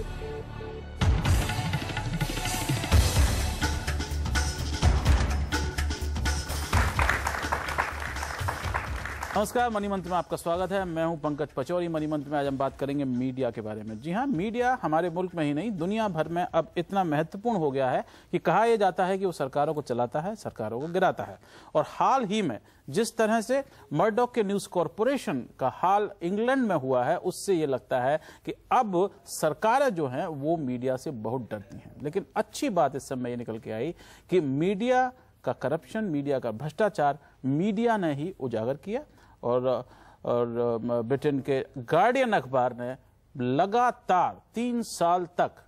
Thank you. नमस्कार money मंत्र में आपका स्वागत है मैं हूं पंकज पचौरी मनी मंत्र में आज हम बात करेंगे मीडिया के बारे में जी हां मीडिया हमारे मुल्क में ही नहीं दुनिया भर में अब इतना महत्वपूर्ण हो गया है कि कहा यह जाता है कि वो सरकारों को चलाता है सरकारों को गिराता है और हाल ही में जिस तरह से मर्डोक के न्यूज कॉरपोरेशन का हाल इंग्लैंड में हुआ है उससे ये लगता है कि अब सरकारें जो हैं वो मीडिया से बहुत डरती हैं लेकिन अच्छी बात इस समय ये निकल के आई कि मीडिया का करप्शन मीडिया का भ्रष्टाचार मीडिया ने ही उजागर किया और और ब्रिटेन के गार्डियन अखबार ने लगातार तीन साल तक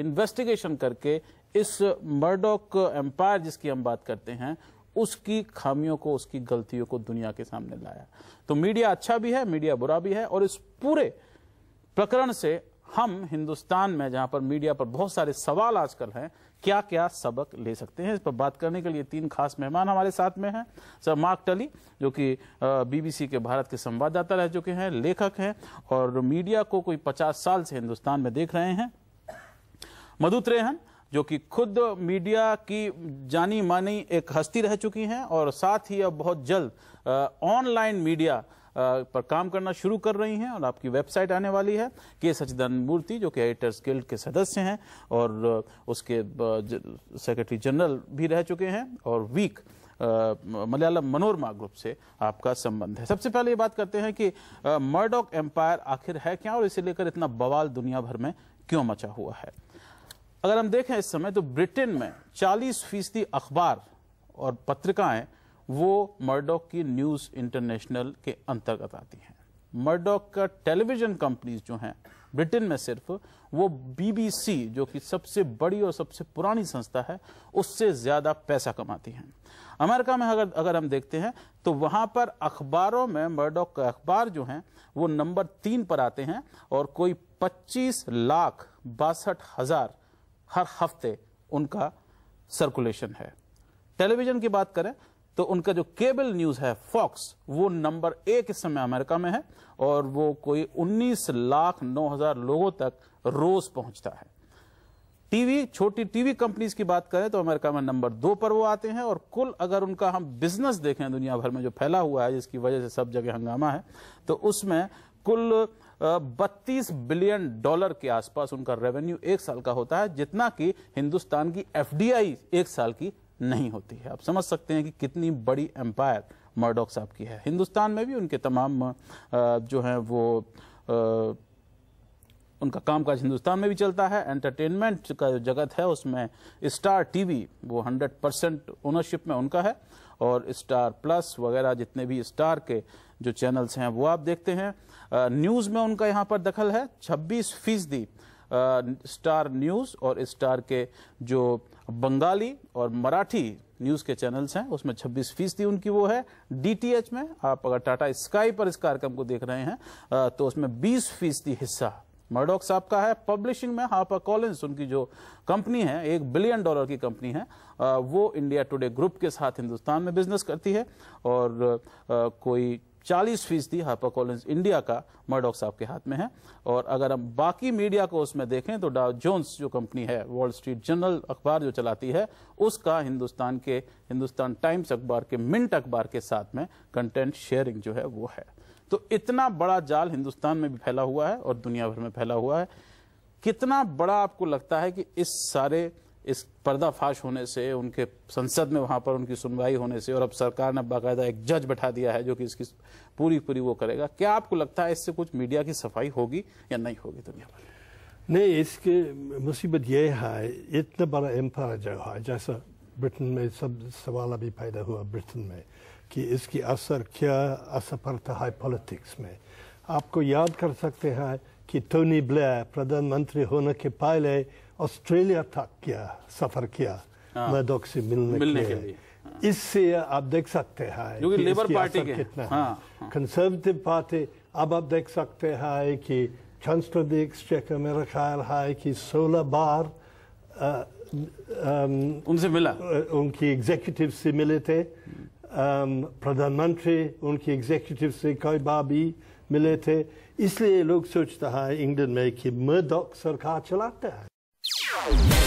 इन्वेस्टिगेशन करके इस मर्डोक एम्पायर जिसकी हम बात करते हैं उसकी खामियों को उसकी गलतियों को दुनिया के सामने लाया तो मीडिया अच्छा भी है मीडिया बुरा भी है और इस पूरे प्रकरण से हम हिंदुस्तान में जहां पर मीडिया पर बहुत सारे सवाल आजकल हैं क्या क्या सबक ले सकते हैं इस पर बात करने के लिए तीन खास मेहमान हमारे साथ में हैं सर मार्क टली जो कि बीबीसी के भारत के संवाददाता रह चुके हैं लेखक हैं और मीडिया को कोई पचास साल से हिंदुस्तान में देख रहे हैं मधु त्रेहन जो कि खुद मीडिया की जानी मानी एक हस्ती रह चुकी हैं और साथ ही अब बहुत जल्द ऑनलाइन मीडिया पर काम करना शुरू कर रही हैं और आपकी वेबसाइट आने वाली है के सचिदान मूर्ति जो कि एडिटर्स गिल्ड के सदस्य हैं और उसके सेक्रेटरी जनरल भी रह चुके हैं और वीक मलयालम मनोरमा ग्रुप से आपका संबंध है सबसे पहले ये बात करते हैं कि मर्डॉक एम्पायर आखिर है क्या और इसे लेकर इतना बवाल दुनिया भर में क्यों मचा हुआ है अगर हम देखें इस समय तो ब्रिटेन में 40 फीसदी अखबार और पत्रिकाएं वो मर्डोक की न्यूज़ इंटरनेशनल के अंतर्गत आती हैं मर्डोक का टेलीविज़न कंपनीज जो हैं ब्रिटेन में सिर्फ वो बीबीसी जो कि सबसे बड़ी और सबसे पुरानी संस्था है उससे ज़्यादा पैसा कमाती हैं अमेरिका में अगर अगर हम देखते हैं तो वहाँ पर अखबारों में मर्डोक का अखबार जो हैं वो नंबर तीन पर आते हैं और कोई पच्चीस लाख बासठ हज़ार हर हफ्ते उनका सर्कुलेशन है टेलीविज़न की बात करें तो उनका जो केबल न्यूज़ है फॉक्स वो नंबर एक इस समय अमेरिका में है और वो कोई 19 लाख 9 हजार लोगों तक रोज पहुंचता है टीवी छोटी टीवी कंपनीज की बात करें तो अमेरिका में नंबर दो पर वो आते हैं और कुल अगर उनका हम बिजनेस देखें दुनिया भर में जो फैला हुआ है जिसकी वजह से सब जगह हंगामा है तो उसमें कुल बत्तीस बिलियन डॉलर के आसपास उनका रेवेन्यू एक साल का होता है जितना कि हिंदुस्तान की एफडीआई एक साल की नहीं होती है आप समझ सकते हैं कि कितनी बड़ी एम्पायर मर्डॉक साहब की है हिंदुस्तान में भी उनके तमाम जो हैं वो उनका काम काज हिंदुस्तान में भी चलता है एंटरटेनमेंट का जो जगत है उसमें स्टार टीवी वो 100 परसेंट ओनरशिप में उनका है और स्टार प्लस वगैरह जितने भी स्टार के जो चैनल्स हैं वो आप देखते हैं न्यूज़ में उनका यहाँ पर दखल है छब्बीस फीसदी स्टार न्यूज़ और स्टार के जो बंगाली और मराठी न्यूज़ के चैनल्स हैं उसमें 26 फीसदी उनकी वो है डीटीएच में आप अगर टाटा स्काई पर इस कार्यक्रम को देख रहे हैं तो उसमें 20 फीसदी हिस्सा मर्डोक साहब का है पब्लिशिंग में हापा कॉलिन्स उनकी जो कंपनी है एक बिलियन डॉलर की कंपनी है वो इंडिया टुडे ग्रुप के साथ हिंदुस्तान में बिजनेस करती है और कोई चालीस फीसदी हाइपाकोलिंस इंडिया का मर्डॉक साहब के हाथ में है और अगर हम बाकी मीडिया को उसमें देखें तो डाउ जोन्स जो कंपनी है वॉल स्ट्रीट जनरल अखबार जो चलाती है उसका हिंदुस्तान के हिंदुस्तान टाइम्स अखबार के मिंट अखबार के साथ में कंटेंट शेयरिंग जो है वो है तो इतना बड़ा जाल हिंदुस्तान में भी फैला हुआ है और दुनिया भर में फैला हुआ है कितना बड़ा आपको लगता है कि इस सारे इस पर्दाफाश होने से उनके संसद में वहाँ पर उनकी सुनवाई होने से और अब सरकार ने बाकायदा एक जज बैठा दिया है जो कि इसकी पूरी पूरी वो करेगा क्या आपको लगता है इससे कुछ मीडिया की सफाई होगी या नहीं होगी दुनिया भर नहीं इसके मुसीबत यह है इतना बड़ा एम्पायर जगह है जैसा ब्रिटेन में सब सवाल अभी पैदा हुआ ब्रिटेन में कि इसकी असर क्या असर पड़ता है पॉलिटिक्स में आपको याद कर सकते हैं कि टोनी ब्लैर प्रधानमंत्री होने के पहले ऑस्ट्रेलिया तक किया सफर किया हाँ। मैडोक से मिलने, मिलने के, के लिए हाँ। इससे आप देख सकते हैं क्योंकि लेबर पार्टी के कितना हाँ, हाँ। कंजर्वेटिव पार्टी अब आप देख सकते हैं कि चांसलर एक्सचेक मेरा ख्याल है कि 16 बार आ, उनसे मिला उनकी एग्जीक्यूटिव से मिले थे प्रधानमंत्री उनकी एग्जीक्यूटिव से कई बार भी मिले थे इसलिए लोग सोचता है इंग्लैंड में कि मर्डॉक सरकार चलाते हैं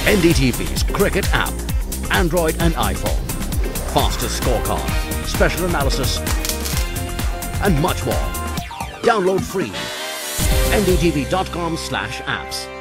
NDTV's Cricket app, Android and iPhone, fastest scorecard, special analysis, and much more. Download free. ndtv.com slash apps.